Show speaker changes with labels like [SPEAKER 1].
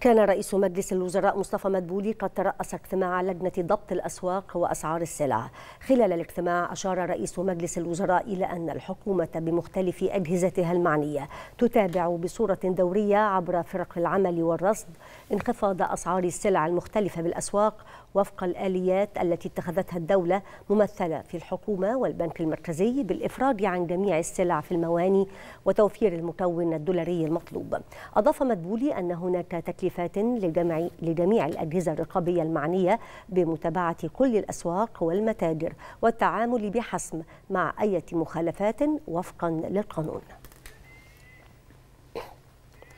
[SPEAKER 1] كان رئيس مجلس الوزراء مصطفى مدبولي قد ترأس اجتماع لجنة ضبط الأسواق وأسعار السلع خلال الاجتماع أشار رئيس مجلس الوزراء إلى أن الحكومة بمختلف أجهزتها المعنية تتابع بصورة دورية عبر فرق العمل والرصد انخفاض أسعار السلع المختلفة بالأسواق وفق الآليات التي اتخذتها الدولة ممثلة في الحكومة والبنك المركزي بالإفراج عن جميع السلع في المواني وتوفير المكون الدولاري المطلوب أضاف مدبولي أن هناك تكلفة تكليفات لجميع لجميع الأجهزة الرقابية المعنية بمتابعة كل الأسواق والمتاجر والتعامل بحسم مع أي مخالفات وفقا للقانون